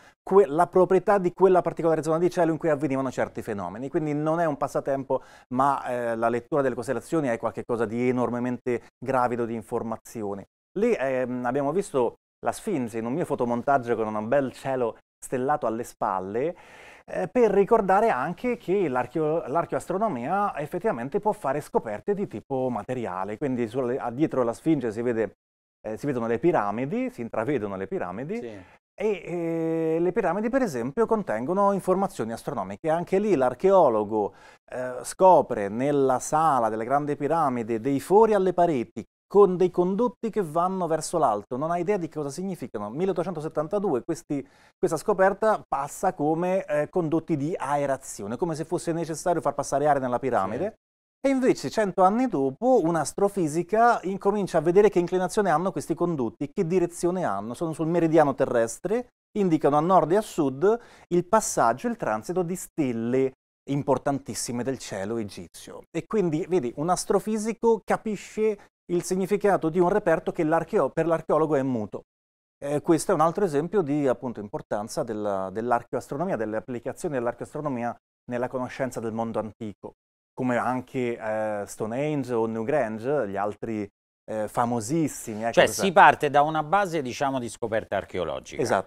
[SPEAKER 4] la proprietà di quella particolare zona di cielo in cui avvenivano certi fenomeni. Quindi non è un passatempo, ma eh, la lettura delle costellazioni è qualcosa di enormemente gravido di informazioni. Lì eh, abbiamo visto la Sfinge in un mio fotomontaggio con un bel cielo stellato alle spalle eh, per ricordare anche che l'archeoastronomia effettivamente può fare scoperte di tipo materiale, quindi sulle, dietro la Sfinge si, vede, eh, si, vedono le piramidi, si intravedono le piramidi, sì. E, e, le piramidi, per esempio, contengono informazioni astronomiche. Anche lì l'archeologo eh, scopre nella sala delle grandi piramidi dei fori alle pareti con dei condotti che vanno verso l'alto, non ha idea di cosa significano. 1872 questi, questa scoperta passa come eh, condotti di aerazione, come se fosse necessario far passare aria nella piramide. Sì. E invece, cento anni dopo, un'astrofisica incomincia a vedere che inclinazione hanno questi condotti, che direzione hanno. Sono sul meridiano terrestre, indicano a nord e a sud il passaggio il transito di stelle importantissime del cielo egizio. E quindi, vedi, un astrofisico capisce il significato di un reperto che per l'archeologo è muto. Eh, questo è un altro esempio di appunto, importanza dell'archeoastronomia, delle applicazioni dell'archeoastronomia nella conoscenza del mondo antico, come anche eh, Stonehenge o Newgrange, gli altri eh, famosissimi. Ecco cioè cosa... si
[SPEAKER 1] parte da una base diciamo di scoperta archeologica. Esatto.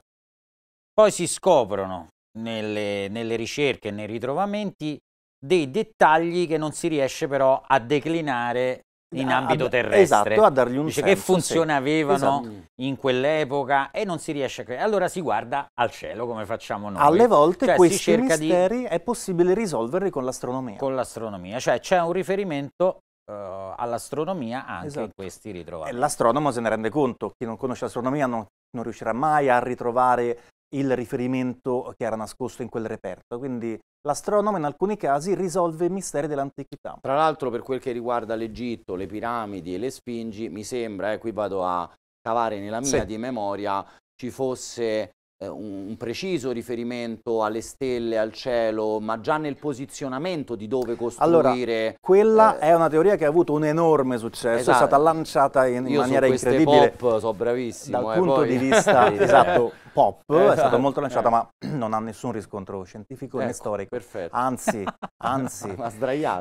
[SPEAKER 1] Poi si scoprono nelle, nelle ricerche e nei ritrovamenti dei dettagli che non si riesce però a declinare in ambito terrestre. Esatto, a dargli un Dice senso, che funzione sì. avevano esatto. in quell'epoca e non si riesce a... Allora si guarda al cielo come facciamo noi. Alle volte cioè, questi misteri di... è possibile risolverli con l'astronomia. Con l'astronomia, cioè c'è un riferimento uh, all'astronomia anche esatto. in questi ritrovati. L'astronomo se ne rende conto, chi non
[SPEAKER 4] conosce l'astronomia non, non riuscirà mai a ritrovare il riferimento che era nascosto in quel reperto. Quindi l'astronomo in alcuni casi risolve i misteri dell'antichità. Tra l'altro
[SPEAKER 2] per quel che riguarda l'Egitto, le piramidi e le Sfingi, mi sembra, e eh, qui vado a cavare nella mia sì. di memoria, ci fosse eh, un, preciso riferimento alle stelle, al cielo, ma già nel posizionamento di dove costruire. Allora, quella
[SPEAKER 4] eh, è una teoria che ha avuto un enorme successo, esatto. è stata lanciata in, in maniera incredibile. Pop, so bravissimo. Dal eh, punto poi... di vista esatto, pop, esatto, è eh, stata molto lanciata, eh. ma non ha nessun riscontro scientifico ecco, né storico. Perfetto. Anzi, anzi,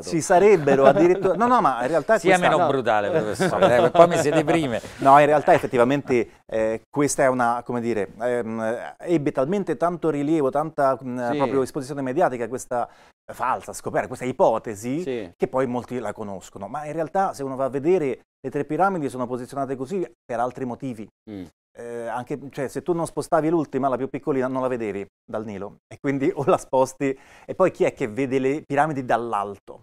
[SPEAKER 4] ci sarebbero addirittura. No, no, ma in realtà. Sia questa... meno brutale, professore, eh, poi mi si prime. No, in realtà, effettivamente, eh, questa è una, come dire, ehm, ebbe talmente tanto rilievo, tanta mm, sì. proprio esposizione mediatica questa eh, falsa scoperta, questa ipotesi, sì. che poi molti la conoscono. Ma in realtà, se uno va a vedere le tre piramidi sono posizionate così per altri motivi. Mm eh, anche, cioè, se tu non spostavi l'ultima, la più piccolina, non la vedevi dal Nilo. E quindi o la sposti. E poi chi è che vede le piramidi dall'alto?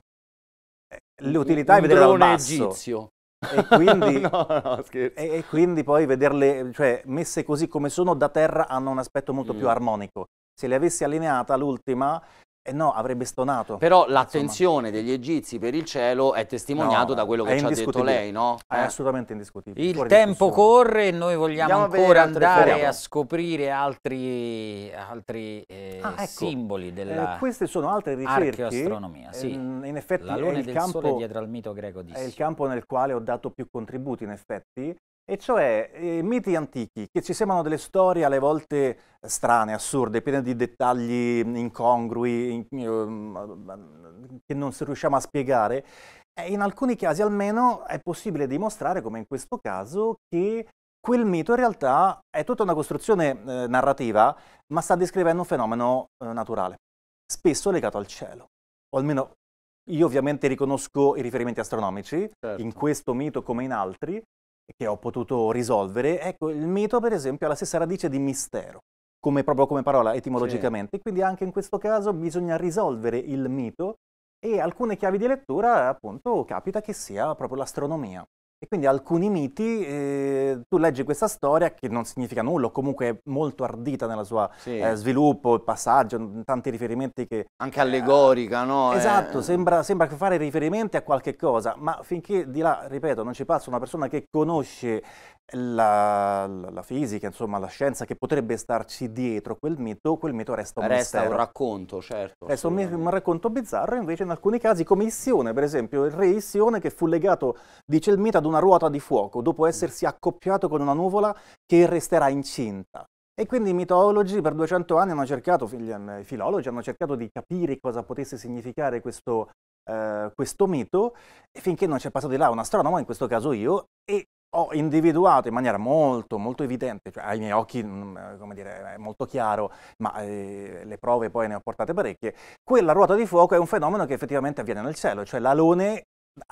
[SPEAKER 4] Eh, L'utilità è vedere dal basso. egizio. E quindi, no, no, e, e quindi, poi vederle, cioè, messe così come sono da terra hanno un aspetto molto mm. più armonico. Se le avessi allineata l'ultima, eh no, avrebbe stonato.
[SPEAKER 2] Però l'attenzione degli egizi per il cielo
[SPEAKER 1] è testimoniato no, da quello che ci ha detto lei, no? È eh? assolutamente indiscutibile. Il tempo corre e noi vogliamo Andiamo ancora andare a scoprire altri, altri eh, ah, ecco. simboli eh, della eh, Queste sono altre ricerche. Archeoastronomia, sì. Ehm, in effetti La è il campo, dietro al mito greco di È il
[SPEAKER 4] campo nel quale ho dato più contributi, in effetti, e cioè eh, miti antichi che ci sembrano delle storie alle volte eh, strane, assurde, piene di dettagli mm, incongrui in, mm, mm, che non riusciamo a spiegare. Eh, in alcuni casi almeno è possibile dimostrare, come in questo caso, che quel mito in realtà è tutta una costruzione eh, narrativa, ma sta descrivendo un fenomeno eh, naturale, spesso legato al cielo, o almeno io ovviamente riconosco i riferimenti astronomici certo. in questo mito come in altri, che ho potuto risolvere, ecco, il mito per esempio ha la stessa radice di mistero, come, proprio come parola etimologicamente, sì. quindi anche in questo caso bisogna risolvere il mito e alcune chiavi di lettura appunto capita che sia proprio l'astronomia. E quindi alcuni miti, eh, tu leggi questa storia che non significa nulla, o comunque è molto ardita nella sua sì. eh, sviluppo, passaggio, tanti riferimenti che... Anche
[SPEAKER 2] allegorica, eh, no? Eh. Esatto,
[SPEAKER 4] sembra, sembra, fare riferimenti a qualche cosa, ma finché di là, ripeto, non ci passa una persona che conosce la, la, fisica, insomma la scienza che potrebbe starci dietro quel mito, quel mito resta un Resta mistero. un racconto, certo. Resta un, un, racconto bizzarro, invece in alcuni casi, come Issione, per esempio, il re Issione che fu legato, dice il mito, ad una ruota di fuoco, dopo essersi accoppiato con una nuvola che resterà incinta. E quindi i mitologi per 200 anni hanno cercato, ehm, i filologi hanno cercato di capire cosa potesse significare questo, Uh, questo mito finché non c'è passato di là un astronomo, in questo caso io, e ho individuato in maniera molto, molto evidente, cioè ai miei occhi, mm, eh, come dire, è molto chiaro, ma eh, le prove poi ne ho portate parecchie, quella ruota di fuoco è un fenomeno che effettivamente avviene nel cielo, cioè l'alone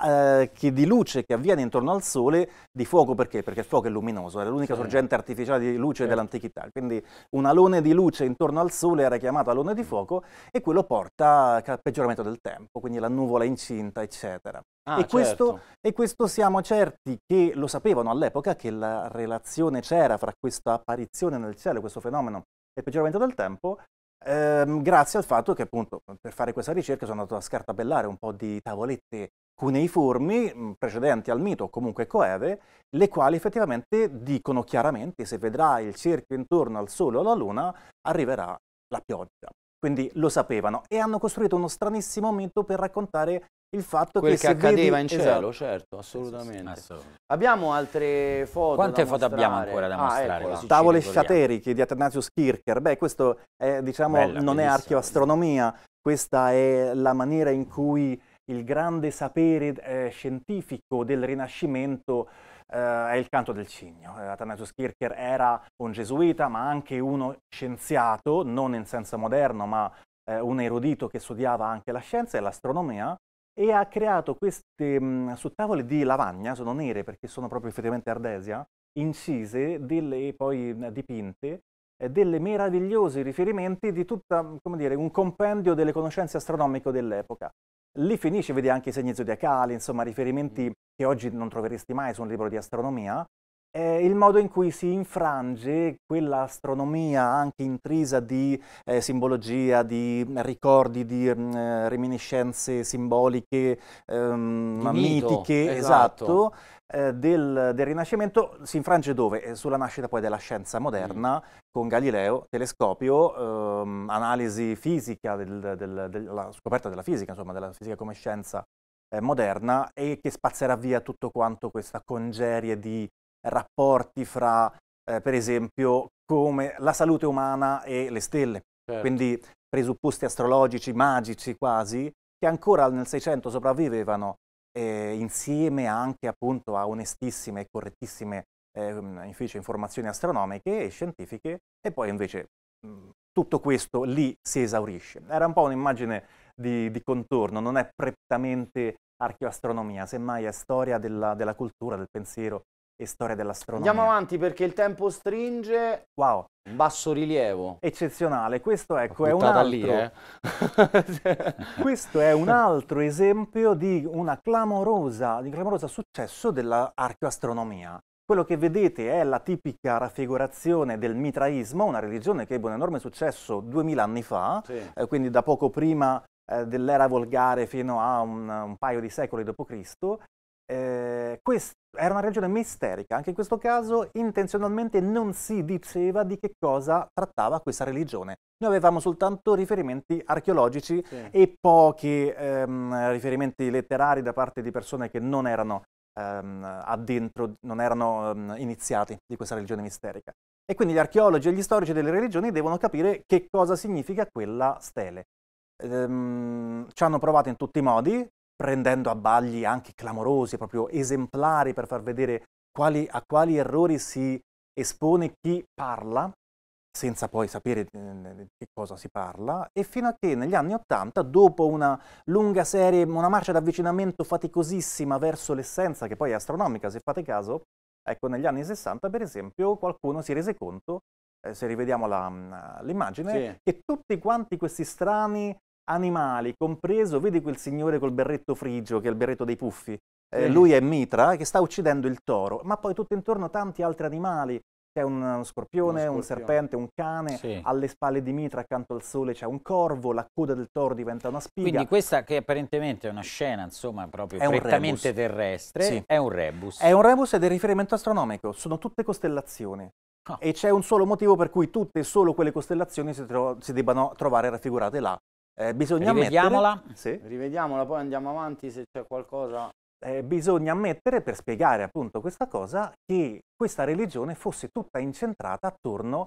[SPEAKER 4] eh, che di luce che avviene intorno al Sole, di fuoco perché? Perché il fuoco è luminoso, era l'unica sì. sorgente artificiale di luce sì. Certo. dell'antichità. Quindi un alone di luce intorno al Sole era chiamato alone di fuoco e quello porta al peggioramento del tempo, quindi la nuvola incinta, eccetera. Ah, e, questo, certo. e, questo, siamo certi che lo sapevano all'epoca, che la relazione c'era fra questa apparizione nel cielo, questo fenomeno e il peggioramento del tempo, ehm, grazie al fatto che appunto per fare questa ricerca sono andato a scartabellare un po' di tavolette cuneiformi mm, precedenti al mito, o comunque coeve, le quali effettivamente dicono chiaramente se vedrà il cerchio intorno al Sole o alla Luna arriverà la pioggia. Quindi lo sapevano e hanno costruito uno stranissimo mito per raccontare il fatto Quel che, che accadeva vedi... in esatto. cielo, esatto. certo, assolutamente. assolutamente. Abbiamo altre foto.
[SPEAKER 2] Quante foto mostrare? abbiamo ancora da ah, mostrare? Ecco, Tavole sciateriche
[SPEAKER 4] di Athanasius Kircher. Beh, questo è, diciamo, Bella, non è archeoastronomia, questa è la maniera in cui il grande sapere eh, scientifico del Rinascimento eh, è il canto del cigno. Eh, Athanasius Kircher era un gesuita, ma anche uno scienziato, non in senso moderno, ma eh, un erudito che studiava anche la scienza e l'astronomia, e ha creato queste mh, mm, su tavole di lavagna, sono nere perché sono proprio effettivamente ardesia, incise delle poi dipinte delle meravigliosi riferimenti di tutto un compendio delle conoscenze astronomiche dell'epoca. Lì finisce, vedi anche i segni zodiacali, insomma riferimenti mm. che oggi non troveresti mai su un libro di astronomia, eh, il modo in cui si infrange quell'astronomia anche intrisa di eh, simbologia, di ricordi, di eh, reminiscenze simboliche, ehm, di mito, mitiche, esatto, esatto eh, del, del, Rinascimento si infrange dove? Eh, sulla nascita poi della scienza moderna mm. con Galileo, telescopio, ehm, analisi fisica, del, del, scoperta della fisica, insomma della fisica come scienza eh, moderna e che spazzerà via tutto quanto questa congerie di rapporti fra, eh, per esempio, come la salute umana e le stelle. Certo. Quindi presupposti astrologici, magici quasi, che ancora nel Seicento sopravvivevano eh, insieme anche appunto a onestissime e correttissime eh, informazioni astronomiche e scientifiche e poi invece mh, mhmm, tutto questo lì si esaurisce. Era un po' un'immagine di, di contorno, non è prettamente archeoastronomia, semmai è storia della, della cultura, del pensiero e storia dell'astronomia. Andiamo
[SPEAKER 2] avanti perché il
[SPEAKER 4] tempo stringe. Wow. Basso rilievo. Eccezionale. Questo, ecco, è un, altro... lì, eh? Questo è un altro esempio di, clamorosa, un clamoroso successo dell'archeoastronomia. Quello che vedete è la tipica raffigurazione del mitraismo, una religione che ebbe un enorme successo 2000 anni fa, sì. eh, quindi da poco prima eh, dell'era volgare fino a un, un, paio di secoli d.C., eh, questa era una religione misterica, anche in questo caso intenzionalmente non si diceva di che cosa trattava questa religione. Noi avevamo soltanto riferimenti archeologici sì. e pochi ehm, riferimenti letterari da parte di persone che non erano ehm, addentro, non erano ehm, iniziati di questa religione misterica. E quindi gli archeologi e gli storici delle religioni devono capire che cosa significa quella stele. Ehm, ci hanno provato in tutti i modi, prendendo a bagli anche clamorosi, proprio esemplari per far vedere quali, a quali errori si espone chi parla, senza poi sapere eh, eh, di che cosa si parla, e fino a che negli anni Ottanta, dopo una lunga serie, una marcia d'avvicinamento faticosissima verso l'essenza, che poi è astronomica se fate caso, ecco negli anni Sessanta per esempio qualcuno si rese conto, eh, se rivediamo mm, l'immagine, sì. che tutti quanti questi strani animali, compreso, vedi quel signore col berretto frigio, che è il berretto dei puffi, eh, lui è Mitra, che sta uccidendo il toro, ma poi tutto intorno tanti altri animali, c'è un scorpione, un, scorpione. un serpente, un cane, sì. alle spalle di Mitra accanto al sole c'è un corvo, la coda del toro diventa una spiga. Quindi
[SPEAKER 1] questa che apparentemente è una scena, insomma, proprio è prettamente terrestre, sì. è un rebus. È un
[SPEAKER 4] rebus ed è riferimento astronomico, sono tutte costellazioni. Oh. E c'è un solo motivo per cui tutte e solo quelle costellazioni si, si debbano trovare raffigurate là. Eh, bisogna Rivediamola. Mettere, sì. Rivediamola, poi andiamo avanti se c'è qualcosa. Eh, bisogna ammettere, per spiegare appunto questa cosa, che questa religione fosse tutta incentrata attorno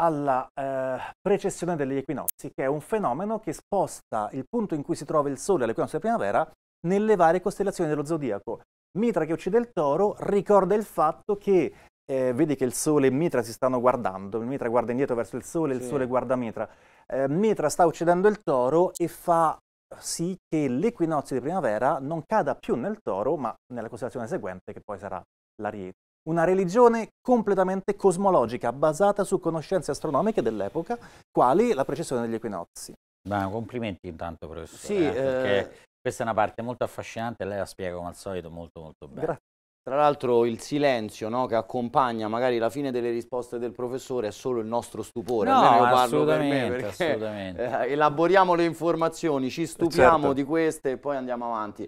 [SPEAKER 4] alla eh, precessione degli equinozi, che è un fenomeno che sposta il punto in cui si trova il Sole all'equinozio della primavera nelle varie costellazioni dello zodiaco. Mitra che uccide il toro ricorda il fatto che eh, vedi che il Sole e Mitra si stanno guardando, Mitra guarda indietro verso il Sole, sì. il Sole guarda Mitra. Eh, Mitra sta uccidendo il toro e fa sì che l'equinozio di primavera non cada più nel toro, ma nella costellazione seguente, che poi sarà l'Ariete. Una religione completamente cosmologica, basata su conoscenze astronomiche dell'epoca, quali la precessione degli equinozi.
[SPEAKER 1] Beh, complimenti intanto, professore. Sì, eh, eh... questa è una parte molto affascinante, lei la spiega come al solito molto molto bene. Grazie.
[SPEAKER 2] Tra l'altro il silenzio no, che accompagna magari la fine delle risposte del professore è solo il nostro stupore, no, almeno io parlo per me assolutamente. Eh, elaboriamo le informazioni, ci stupiamo certo. di queste e poi andiamo avanti.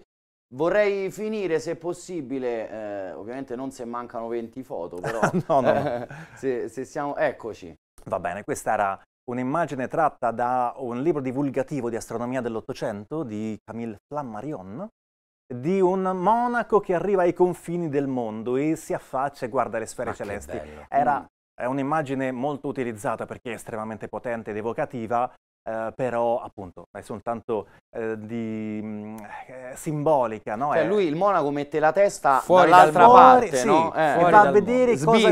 [SPEAKER 2] Vorrei finire se possibile, eh, ovviamente non se mancano 20 foto, però no, no. Eh,
[SPEAKER 4] se, se siamo... eccoci. Va bene, questa era un'immagine tratta da un libro divulgativo di astronomia dell'Ottocento di Camille Flammarion, di un monaco che arriva ai confini del mondo e si affaccia e guarda le sfere Ma celesti. Era, mm. è un'immagine molto utilizzata perché è estremamente potente ed evocativa eh, però appunto è soltanto eh, di, mh, mm, eh, simbolica. No? Cioè, è... lui il monaco mette la
[SPEAKER 2] testa fuori dall'altra parte sì, no? eh, e va a vedere mondo. cosa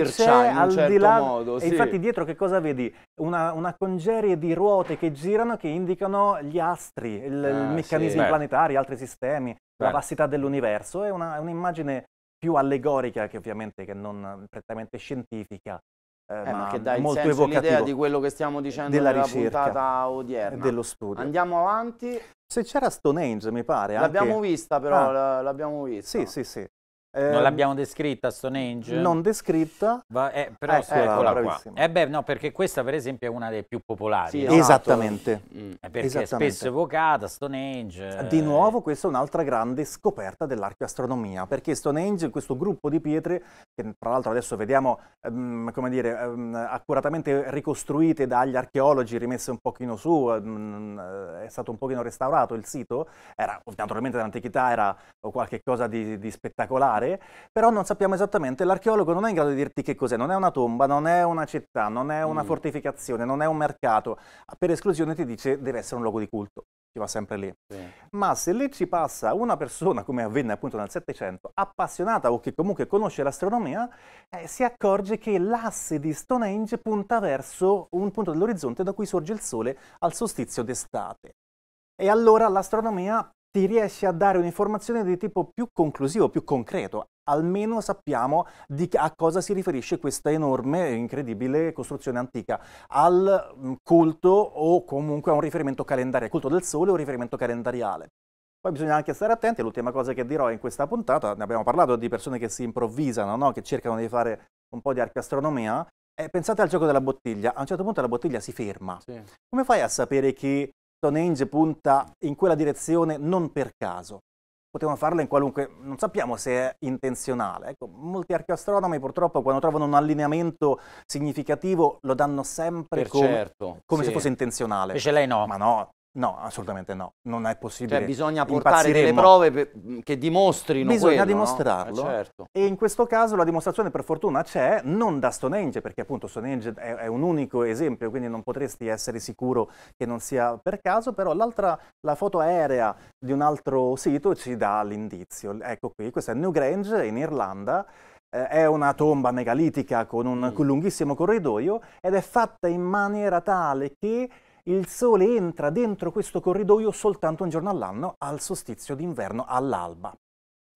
[SPEAKER 2] al certo di là. Modo, sì. E infatti
[SPEAKER 4] dietro che cosa vedi? Una, una, congerie di ruote che girano che indicano gli astri, il, ah, i meccanismi sì. planetari, altri sistemi, Beh. la vastità dell'universo. È un'immagine più allegorica che ovviamente che non prettamente scientifica eh, eh, ma, ma, che dà molto senso, evocativo di
[SPEAKER 2] quello che stiamo dicendo della, ricerca, puntata odierna. Dello
[SPEAKER 4] studio. Andiamo avanti. Se c'era Stonehenge, mi pare. L'abbiamo anche...
[SPEAKER 1] vista però, ah. l'abbiamo vista. Sì, sì, sì non ehm, l'abbiamo descritta Stonehenge? Non
[SPEAKER 4] descritta.
[SPEAKER 1] Va, eh, però eh, sì, eccola qua. Eh beh, no, perché questa per esempio è una delle più popolari. Sì, no? Esattamente. Mm. Eh, perché Esattamente. è spesso evocata, Stonehenge. Eh, eh. Di
[SPEAKER 4] nuovo questa è un'altra grande scoperta dell'archeastronomia, perché Stonehenge, questo gruppo di pietre, che tra l'altro adesso vediamo, um, come dire, um, accuratamente ricostruite dagli archeologi, rimesse un pochino su, um, è stato un pochino restaurato il sito, era, naturalmente nell'antichità era qualcosa di, di spettacolare, aree, però non sappiamo esattamente, l'archeologo non è in grado di dirti che cos'è, non è una tomba, non è una città, non è una mm. fortificazione, non è un mercato, per esclusione ti dice deve essere un luogo di culto, ci va sempre lì. Sì. Ma se lì ci passa una persona, come avvenne appunto nel Settecento, appassionata o che comunque conosce l'astronomia, eh, si accorge che l'asse di Stonehenge punta verso un punto dell'orizzonte da cui sorge il sole al solstizio d'estate. E allora l'astronomia ti riesci a dare un'informazione di tipo più conclusivo, più concreto. Almeno sappiamo a cosa si riferisce questa enorme e incredibile costruzione antica, al mm, culto o comunque a un riferimento calendario, culto del sole o riferimento calendariale. Poi bisogna anche stare attenti, l'ultima cosa che dirò in questa puntata, ne abbiamo parlato di persone che si improvvisano, no? che cercano di fare un po' di archeastronomia, pensate al gioco della bottiglia, a un certo punto la bottiglia si ferma. Sì. Come fai a sapere che Stonehenge punta in quella direzione non per caso. Potevano farla in qualunque... non sappiamo se è intenzionale. Ecco, molti archeoastronomi purtroppo quando trovano un allineamento significativo lo danno sempre per com certo, come sì. se fosse intenzionale. Invece lei no. Ma no, No, assolutamente no, non è possibile. Cioè, bisogna portare delle prove che dimostrino
[SPEAKER 2] Bisogna quello, dimostrarlo. No? Eh, certo.
[SPEAKER 4] E in questo caso la dimostrazione per fortuna c'è, non da Stonehenge, perché appunto Stonehenge è, è, un unico esempio, quindi non potresti essere sicuro che non sia per caso, però l'altra, la foto aerea di un altro sito ci dà l'indizio. Ecco qui, questa è Newgrange in Irlanda, eh, è una tomba megalitica con un mm. lunghissimo corridoio ed è fatta in maniera tale che il sole entra dentro questo corridoio soltanto un giorno all'anno, al solstizio d'inverno all'alba.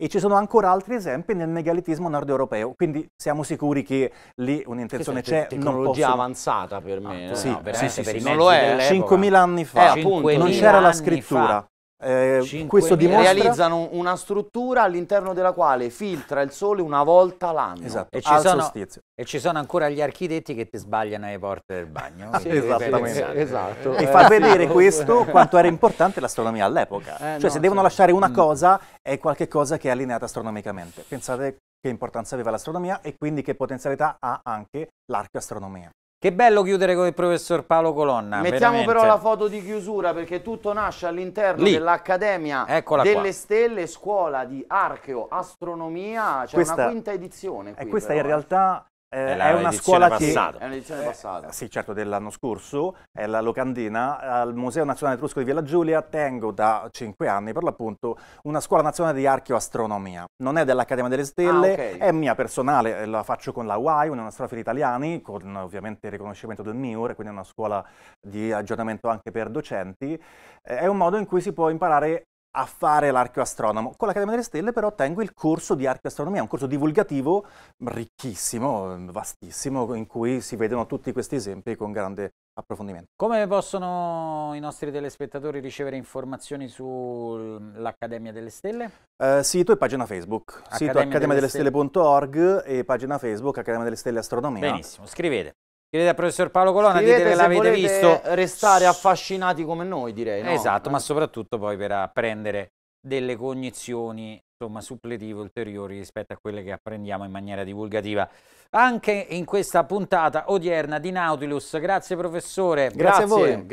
[SPEAKER 4] E ci sono ancora altri esempi nel megalitismo nord europeo, quindi siamo sicuri che lì un'intenzione c'è. Tecnologia posso...
[SPEAKER 2] avanzata per me, ah, no? sì, no, sì, sì, per sì, non lo è. 5.000 anni fa, eh, appunto, non c'era la scrittura. Fa.
[SPEAKER 4] Eh, questo dimostra... Realizzano
[SPEAKER 2] una struttura all'interno della quale filtra il sole una volta l'anno. Esatto, e ci, sono, e ci, sono, ancora gli
[SPEAKER 1] architetti che ti sbagliano alle porte del bagno. esattamente. Eh, esatto. E fa eh, vedere questo quanto era importante l'astronomia all'epoca. Eh, cioè no, se sì. devono
[SPEAKER 4] lasciare una mm. cosa è qualcosa che è allineata astronomicamente. Pensate che importanza aveva l'astronomia e quindi che potenzialità ha anche
[SPEAKER 1] l'archeoastronomia. Che bello chiudere con il professor Paolo Colonna. Mettiamo veramente. però la foto di chiusura
[SPEAKER 2] perché tutto nasce all'interno dell'Accademia delle qua. Stelle, scuola di archeoastronomia, c'è cioè una quinta edizione. Qui, questa però. in eh.
[SPEAKER 4] realtà eh, è, è, una scuola passata. che... È un'edizione passata. Eh, sì, certo, dell'anno scorso. È la locandina al Museo Nazionale Etrusco di Villa Giulia. Tengo da cinque anni, per l'appunto, una scuola nazionale di archeoastronomia. Non è dell'Accademia delle Stelle, ah, okay. è mia personale. Eh, la faccio con la UAI, una strofila italiani, con ovviamente il riconoscimento del MIUR, quindi è una scuola di aggiornamento anche per docenti. Eh, è un modo in cui si può imparare a fare l'archeoastronomo. Con l'Accademia delle Stelle però tengo il corso di archeoastronomia, un corso divulgativo ricchissimo, vastissimo, in cui si vedono tutti questi esempi con grande approfondimento.
[SPEAKER 1] Come possono i nostri telespettatori ricevere informazioni sull'Accademia delle Stelle?
[SPEAKER 4] Eh, sito e pagina Facebook, Accademia sito accademiadelestelle.org e pagina Facebook Accademia delle Stelle Astronomia. Benissimo,
[SPEAKER 1] scrivete. Chiedete al professor Paolo Colonna, Scrivete dite che l'avete visto. restare affascinati come noi, direi. No? Esatto, eh. ma soprattutto poi per apprendere delle cognizioni insomma, suppletive ulteriori rispetto a quelle che apprendiamo in maniera divulgativa. Anche in questa puntata odierna di Nautilus, grazie professore. Grazie, grazie a voi. Grazie,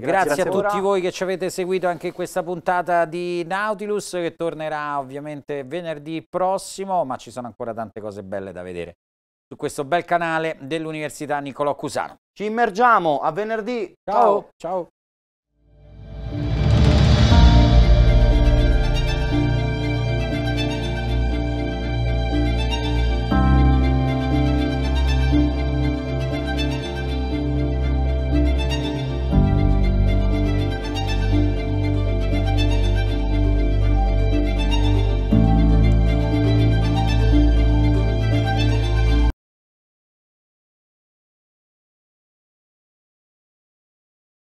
[SPEAKER 1] grazie, grazie a tutti voi che ci avete seguito anche in questa puntata di Nautilus che tornerà ovviamente venerdì prossimo, ma ci sono ancora tante cose belle da vedere su questo bel canale dell'Università Nicolò Cusano. Ci immergiamo a venerdì. Ciao. Ciao.